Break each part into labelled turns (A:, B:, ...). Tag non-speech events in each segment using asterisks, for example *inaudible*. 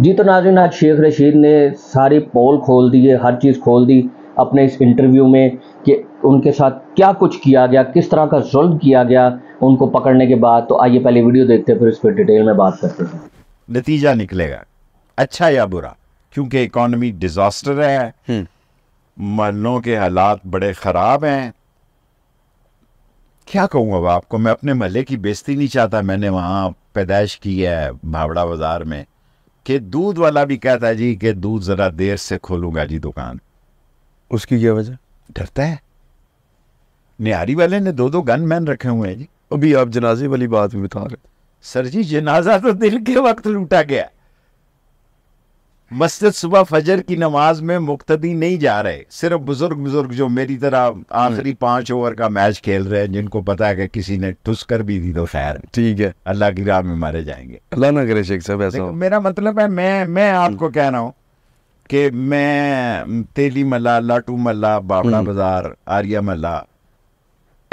A: जी तो नाजिन आज शेख रशीद ने सारी पोल खोल दी है हर चीज़ खोल दी अपने इस इंटरव्यू में कि उनके साथ क्या कुछ किया गया किस तरह का जुल्म किया गया उनको पकड़ने के बाद तो आइए पहले वीडियो देखते हैं फिर इस पर डिटेल में बात करते हैं नतीजा निकलेगा
B: अच्छा या बुरा क्योंकि इकोनॉमी डिजास्टर है महलों हम्म। के हालात बड़े ख़राब हैं क्या कहूंगा अब आपको मैं अपने महल की बेजती नहीं चाहता मैंने वहाँ पैदाइश की है भावड़ा बाज़ार में कि दूध वाला भी कहता है जी कि दूध ज़रा देर से खोलूंगा जी दुकान
C: उसकी क्या वजह डरता है
B: निहारी वाले ने दो दो गन मैन रखे हुए हैं जी अभी आप जनाजे वाली बात भी बता रहे सर जी जनाजा तो दिल के वक्त लूटा गया मस्जिद सुबह फजर की नमाज में मुक्तदी नहीं जा रहे सिर्फ बुजुर्ग बुजुर्ग जो मेरी तरह आखिरी हम्म। पांच ओवर का मैच खेल रहे हैं जिनको पता है कि किसी ने ठुस कर
C: भी दी तो खैर ठीक है अल्लाह की राह में मारे जाएंगे अल्लाह ना करे शेख साहब ऐसा मेरा
B: मतलब है मैं मैं आपको कह रहा हूँ कि मैं तेली मल्ला लाटू मल्ला बाबड़ा हम्म। बाजार आर्या मल्ला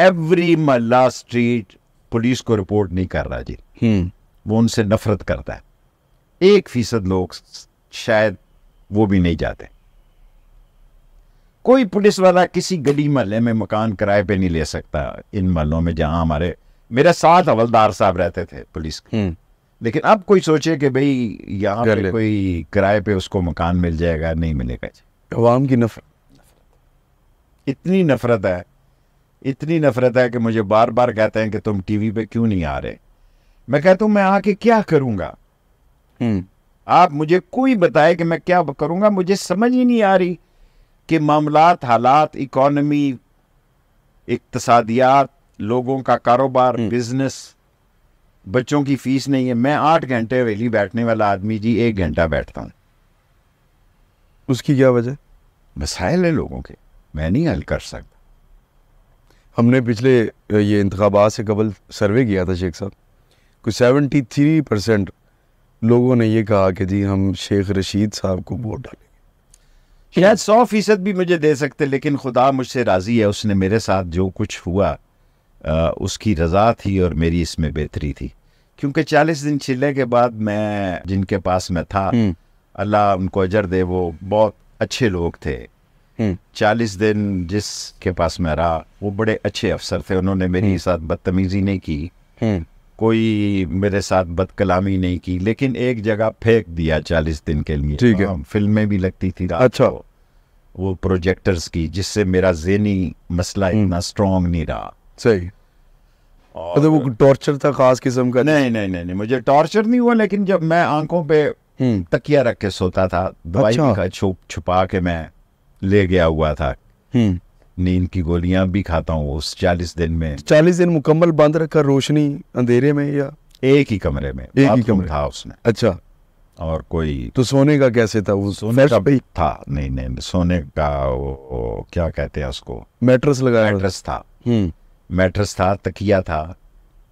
B: एवरी मल्ला स्ट्रीट पुलिस को रिपोर्ट नहीं कर रहा जी हम्म। वो उनसे नफरत करता है एक फीसद लोग शायद वो भी नहीं जाते कोई पुलिस वाला किसी गली महल में मकान किराए पे नहीं ले सकता इन महलों में जहां हमारे मेरे साथ हवलदार साहब रहते थे पुलिस के हम्म। लेकिन अब कोई सोचे कि भाई यहाँ पे कोई किराए पे उसको मकान मिल जाएगा नहीं मिलेगा आवाम की नफरत इतनी नफरत है इतनी नफरत है कि मुझे बार बार कहते हैं कि तुम टीवी पे क्यों नहीं आ रहे मैं कहता हूं मैं आके क्या करूँगा हम्म। आप मुझे कोई बताए कि मैं क्या करूंगा मुझे समझ ही नहीं आ रही कि मामलात हालात इकोनमी इकतसादियात लोगों का कारोबार हम्म। बिजनेस बच्चों की फीस नहीं है मैं आठ घंटे वेली बैठने वाला आदमी जी एक
C: घंटा बैठता हूँ उसकी क्या वजह मसाइल है लोगों के मैं नहीं हल कर सकता हमने पिछले ये इंतबात से कबल सर्वे किया था शेख साहब कुछ सेवेंटी थ्री परसेंट लोगों ने ये कहा कि जी हम शेख रशीद साहब को वोट डालेंगे
B: शायद सौ फीसद भी मुझे दे सकते लेकिन खुदा मुझसे राज़ी है उसने मेरे साथ जो कुछ हुआ आ, उसकी रज़ा थी और मेरी इसमें बेहतरी थी क्योंकि चालीस दिन चिल्ले के बाद मैं जिनके पास मैं था हम्म। अल्लाह उनको अजर दे वो बहुत अच्छे लोग थे हम्म। चालीस दिन जिसके पास मैं रहा वो बड़े अच्छे अफसर थे उन्होंने मेरे हम्म। साथ बदतमीजी नहीं की कोई मेरे साथ बदकलामी नहीं की लेकिन एक जगह फेंक दिया चालीस दिन के लिए ठीक है हाँ, फिल्में भी लगती थी अच्छा वो प्रोजेक्टर्स की जिससे मेरा जेनी मसला हम्म। इतना स्ट्रांग नहीं रहा सही और तो वो टॉर्चर था खास किस्म का नहीं नहीं नहीं नहीं मुझे टॉर्चर नहीं हुआ लेकिन जब मैं आंखों पे हम्म। तकिया रख के सोता था दवाई अच्छा। छुप छुपा के मैं ले गया हुआ था
C: हम्म। नींद की गोलियां भी खाता हूँ उस चालीस दिन में चालीस दिन मुकम्मल बंद रखकर रोशनी अंधेरे में या एक ही कमरे में एक ही कमरे था उसने अच्छा और कोई तो सोने का कैसे था वो सोने का भी था नहीं नहीं सोने का वो, वो क्या
B: कहते हैं उसको मैट्रस लगा मैट्रस था मैट्रस हम्म। था तकिया था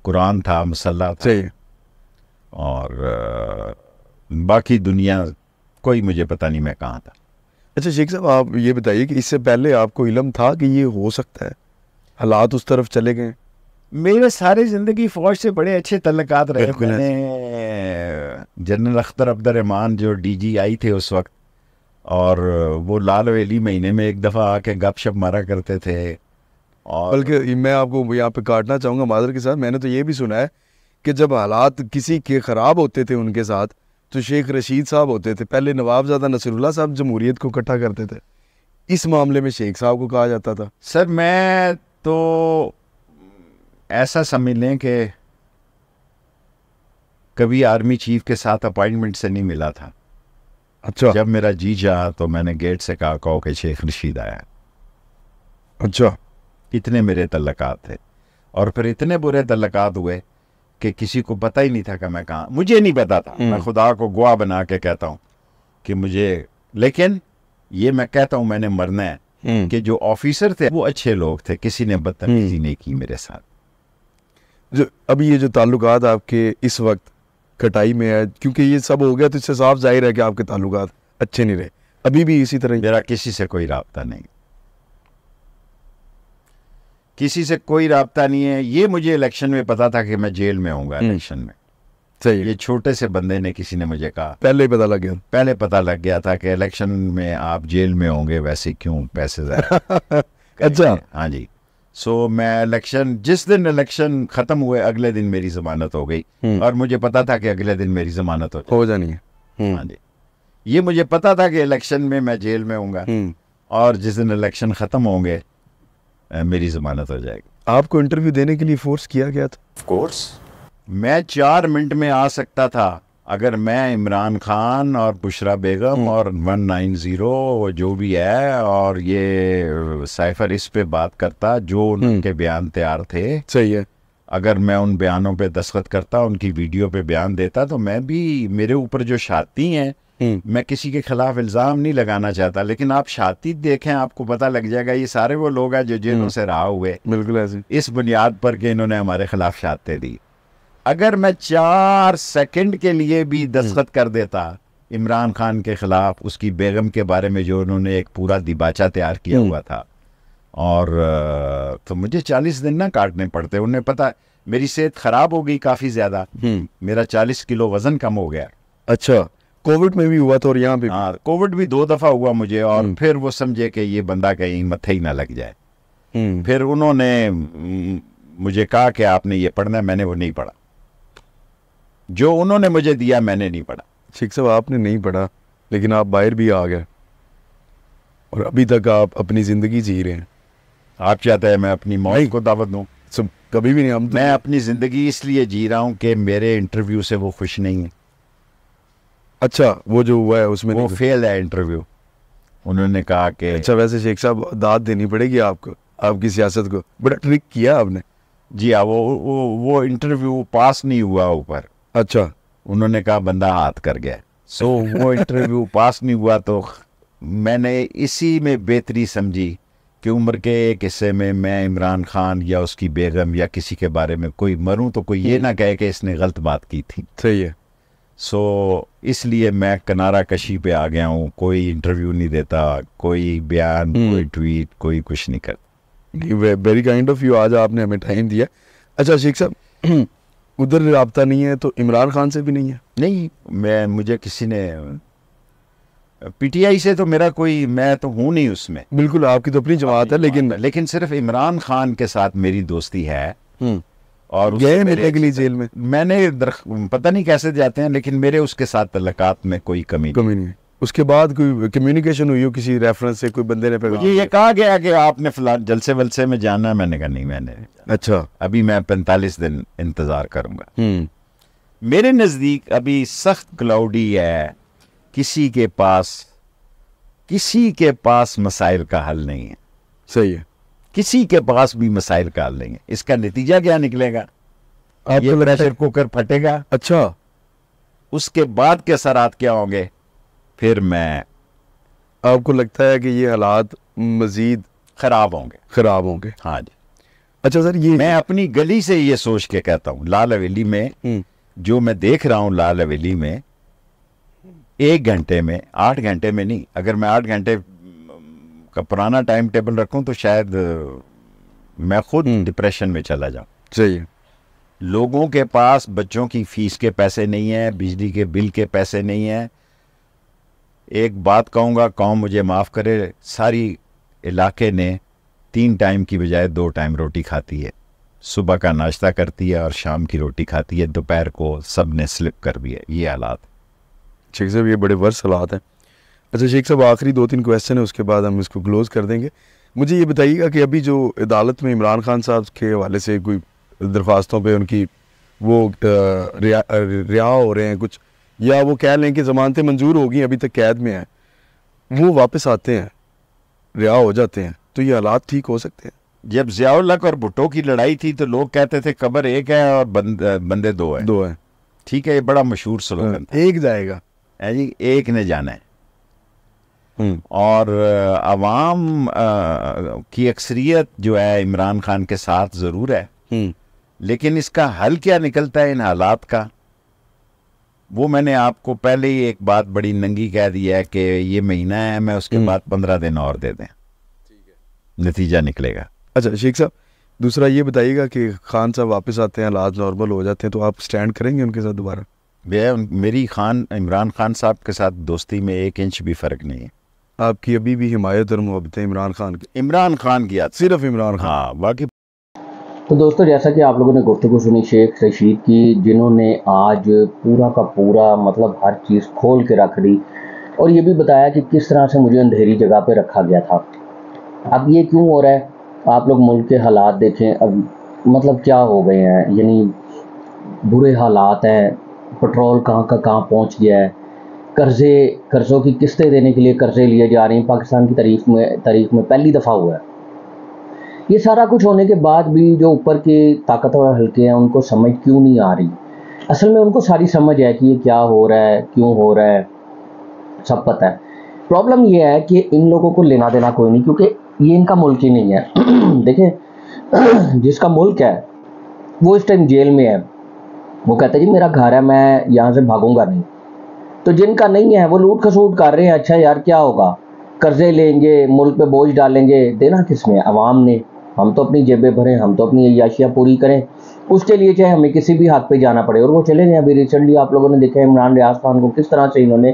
B: कुरान था मसल्ला था और बाकी
C: दुनिया कोई मुझे पता नहीं मैं कहाँ था अच्छा शेख साहब आप ये बताइए कि इससे पहले आपको इलम था कि ये हो सकता है हालात उस तरफ चले गए मेरे सारी ज़िंदगी
B: फ़ौज से बड़े अच्छे तल्लक रहे
C: मैंने जनरल अख्तर अब्दुलरहमान जो डी जी आई थे उस वक्त और वो लाल वेली महीने में एक दफ़ा आके गप शप मारा करते थे और बल्कि मैं आपको यहाँ पे काटना चाहूँगा मादर के साथ मैंने तो ये भी सुना है कि जब हालात किसी के ख़राब होते थे उनके साथ तो शेख रशीद साहब होते थे पहले नवाबजादा नसरुल्ला साहब जमहूरीत को इकट्ठा करते थे इस मामले में शेख साहब को कहा जाता था सर मैं तो ऐसा समझ लें कि
B: कभी आर्मी चीफ के साथ अपॉइंटमेंट से नहीं मिला था अच्छा जब मेरा जी जा तो मैंने गेट से कहा कहो कि शेख रशीद आया अच्छा इतने मेरे तल्लक थे और फिर इतने बुरे तल्लक हुए कि किसी को पता ही नहीं था कि मैं कहा मुझे नहीं पता था हम्म। मैं खुदा को गुआ बना के कहता हूँ कि मुझे लेकिन ये मैं कहता हूँ मैंने मरना है हम्म। कि जो
C: ऑफिसर थे वो अच्छे लोग थे किसी ने बदतमीजी हम्म। नहीं की मेरे साथ जो अभी ये जो ताल्लुक आपके इस वक्त कटाई में है क्योंकि ये सब हो गया तो इससे साफ जाहिर है कि आपके ताल्लुक अच्छे नहीं रहे अभी भी इसी तरह मेरा किसी से कोई रबता नहीं
B: किसी से कोई रहा नहीं है ये मुझे इलेक्शन में पता था कि मैं जेल में हूँ इलेक्शन हम्म। में सही ये छोटे से बंदे ने किसी ने मुझे कहा पहले ही पता लग गया पहले पता लग गया था कि इलेक्शन में आप जेल में होंगे वैसे क्यों पैसे *laughs* अच्छा हाँ जी सो so, मैं इलेक्शन जिस दिन इलेक्शन खत्म हुए अगले दिन मेरी जमानत हो गई हम्म। और मुझे पता था कि अगले दिन मेरी जमानत हो हो जानी है हम्म। हाँ जी ये मुझे पता था कि इलेक्शन में मैं जेल में हूँ और जिस दिन इलेक्शन खत्म होंगे मेरी जमानत हो जाएगी
C: आपको इंटरव्यू देने के लिए फोर्स किया गया था ऑफ
B: कोर्स मैं चार मिनट में आ सकता था अगर मैं इमरान खान और बुशरा बेगम हम्म। और वन नाइन ज़ीरो जो भी है और ये साइफर इस पे बात करता जो हम्म। उनके बयान तैयार थे सही है अगर मैं उन बयानों पे दस्तखत करता उनकी वीडियो पे बयान देता तो मैं भी मेरे ऊपर जो शादी हैं हम्म। मैं किसी के खिलाफ इल्ज़ाम नहीं लगाना चाहता लेकिन आप शादी देखें आपको पता लग जाएगा ये सारे वो लोग हैं जो जिनों हम्म। से रहा हुए बिल्कुल इस बुनियाद पर कि इन्होंने हमारे खिलाफ शादी दी अगर मैं चार सेकंड के लिए भी हम्म। दस्खत कर देता इमरान खान के खिलाफ उसकी बेगम के बारे में जो उन्होंने एक पूरा दिबाचा तैयार किया हुआ था और तो मुझे चालीस दिन ना काटने पड़ते उन्हें पता मेरी सेहत खराब हो गई काफ़ी ज़्यादा मेरा चालीस किलो वज़न कम हो गया
C: अच्छा कोविड में
B: भी हुआ था और यहाँ पे हाँ कोविड भी दो दफा हुआ मुझे और हम्म। फिर वो समझे कि ये बंदा कहीं मत्थे ही ना लग जाए हम्म। फिर उन्होंने मुझे कहा कि आपने ये पढ़ना मैंने
C: वो नहीं पढ़ा जो उन्होंने मुझे दिया मैंने नहीं पढ़ा ठीक सब आपने नहीं पढ़ा लेकिन आप बाहर भी आ गए और अभी तक आप अपनी ज़िंदगी जी रहे हैं आप चाहते हैं मैं अपनी मौत को दावत दूँ सब कभी भी नहीं हम तो मैं अपनी ज़िंदगी
B: इसलिए जी रहा हूँ कि मेरे इंटरव्यू से वो खुश नहीं है अच्छा वो
C: जो हुआ है उसमें वो फेल है इंटरव्यू उन्होंने कहा कि अच्छा वैसे शेख साहब दाद देनी पड़ेगी आपको आपकी सियासत को बड़ा ट्रिक किया आपने जी हाँ वो वो वो इंटरव्यू पास नहीं हुआ ऊपर अच्छा उन्होंने कहा बंदा हाथ कर गया सो so, वो
B: इंटरव्यू *laughs* पास नहीं हुआ तो मैंने इसी में बेहतरी समझी कि उम्र के एक हिस्से में मैं इमरान खान या उसकी बेगम या किसी के बारे में कोई मरूं तो कोई ये हम्म। ना कहे कि इसने गलत बात की थी सही है सो इसलिए मैं किनारा कशी पे आ गया हूँ कोई इंटरव्यू नहीं देता कोई बयान हम्म। कोई ट्वीट कोई
C: कुछ नहीं करता वेरी काइंड ऑफ यू आज आपने हमें टाइम दिया अच्छा शेख साहब *clears throat* उधर रबता नहीं है तो इमरान खान से भी नहीं है नहीं मैं मुझे किसी ने पीटीआई से तो मेरा कोई मैं तो हूँ नहीं उसमें बिल्कुल आपकी तो अपनी
B: जमात है लेकिन लेकिन सिर्फ इमरान खान के साथ मेरी दोस्ती है हम्म। और गए
C: अगली जेल में मैंने पता नहीं कैसे जाते हैं लेकिन मेरे उसके साथ तलकात में कोई कमी कमी नहीं उसके बाद कोई कम्युनिकेशन हुई हो किसी रेफरेंस से कोई बंदे ने ये, ये कहा गया कि आपने फिलहाल जलसे वलसे में जाना मैंने कहा नहीं मैंने अच्छा अभी मैं पैंतालीस दिन
B: इंतजार करूंगा हम्म। मेरे नज़दीक अभी सख्त क्लाउडी है किसी के पास किसी के पास मसाइल का हल नहीं है सही है किसी के पास भी मसाइल काल लेंगे इसका नतीजा क्या निकलेगा ये प्रेशर कुकर फटेगा
C: अच्छा उसके बाद के असरात क्या होंगे फिर मैं आपको लगता है कि ये हालात मजीद खराब होंगे खराब होंगे हाँ जी अच्छा सर ये मैं अपनी गली से ये सोच के कहता
B: हूँ लाल हवेली में हम्म। जो मैं देख रहा हूँ लाल हवेली में एक घंटे में आठ घंटे में नहीं अगर मैं आठ घंटे का पुराना टाइम टेबल रखूँ तो शायद मैं खुद डिप्रेशन हम्म। में चला जाऊँ सही लोगों के पास बच्चों की फीस के पैसे नहीं हैं बिजली के बिल के पैसे नहीं हैं एक बात कहूँगा कौन मुझे माफ़ करे सारी इलाके ने तीन टाइम की बजाय दो टाइम रोटी खाती है सुबह का नाश्ता करती है और शाम
C: की रोटी खाती है दोपहर को सब ने स्लिप कर दिया है ये हालात ठीक सर ये बड़े वर्ष हालात हैं अच्छा शेख साहब आखिरी दो तीन क्वेश्चन है उसके बाद हम इसको क्लोज़ कर देंगे मुझे ये बताइएगा कि अभी जो अदालत में इमरान खान साहब के हवाले से कोई दरख्वास्तों पर उनकी वो रिहा हो रहे हैं कुछ या वो कह लें कि ज़मानतें मंजूर हो गई अभी तक कैद में है वो वापस आते हैं रिहा हो जाते हैं तो ये हालात ठीक हो सकते हैं जब जियाउलक और भुट्टो की लड़ाई थी तो लोग कहते थे कबर एक है और
B: बंद, बंदे दो है दो है ठीक है ये बड़ा मशहूर स्लोगन हाँ, एक जाएगा जी एक ने जाना है हम्म। और आवाम की अक्सरियत जो है इमरान खान के साथ ज़रूर है हम्म। लेकिन इसका हल क्या निकलता है इन हालात का वो मैंने आपको पहले ही एक बात बड़ी
C: नंगी कह दी है कि ये महीना है मैं उसके हम्म। बाद पंद्रह दिन और दे दें नतीजा निकलेगा अच्छा शेख साहब दूसरा ये बताइएगा कि खान साहब वापस आते हैं हालात नॉर्मल हो जाते हैं तो आप स्टैंड करेंगे उनके साथ दोबारा भैया मेरी खान इमरान खान साहब के साथ दोस्ती में एक इंच भी फ़र्क नहीं है आपकी अभी भी हिमायत और मोहब्बत है इमरान खान की इमरान खान की याद सिर्फ इमरान खान हाँ बाकी
A: तो दोस्तों जैसा कि आप लोगों ने गुफ्तु सुनी शेख रशीद की जिन्होंने आज पूरा का पूरा मतलब हर चीज़ खोल के रख दी और ये भी बताया कि किस तरह से मुझे अंधेरी जगह पर रखा गया था अब ये क्यों हो रहा है आप लोग मुल्क के हालात देखें अब मतलब क्या हो गए हैं यानी बुरे हालात हैं पेट्रोल कहाँ का कहाँ पहुँच गया है कर्ज़े कर्ज़ों की किस्तें देने के लिए कर्ज़े लिए जा रहे हैं पाकिस्तान की तारीख में तारीख में पहली दफ़ा हुआ है ये सारा कुछ होने के बाद भी जो ऊपर के ताकतवर हल्के हैं उनको समझ क्यों नहीं आ रही असल में उनको सारी समझ है कि ये क्या हो रहा है क्यों हो रहा है सब पता है प्रॉब्लम ये है कि इन लोगों को लेना देना कोई नहीं क्योंकि ये इनका मुल्क ही नहीं है *clears throat* देखें *clears throat* जिसका मुल्क है वो इस टाइम जेल में है वो कहता है जी मेरा घर है मैं यहाँ से भागूंगा नहीं तो जिनका नहीं है वो लूट खसूट कर रहे हैं अच्छा यार क्या होगा कर्जे लेंगे मुल्क पे बोझ डालेंगे देना किस में ने हम तो अपनी जेबें भरें हम तो अपनी याशियाँ पूरी करें उसके लिए चाहे हमें किसी भी हाथ पे जाना पड़े और वो चले गए अभी रिसेंटली आप लोगों ने देखा इमरान रियाज खान को किस तरह से इन्होंने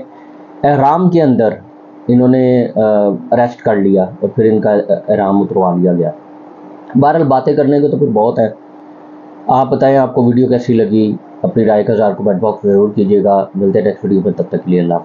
A: एहराम के अंदर इन्होंने अरेस्ट कर लिया और फिर इनका एहराम उतरवा लिया गया बहरहाल बातें करने को तो फिर बहुत है आप बताएं आपको वीडियो कैसी लगी अपनी राय का शार्क कमेंट बॉक्स जरूर कीजिएगा मिलते हैं नेक्स्ट वीडियो में तब तक के लिए अल्लाह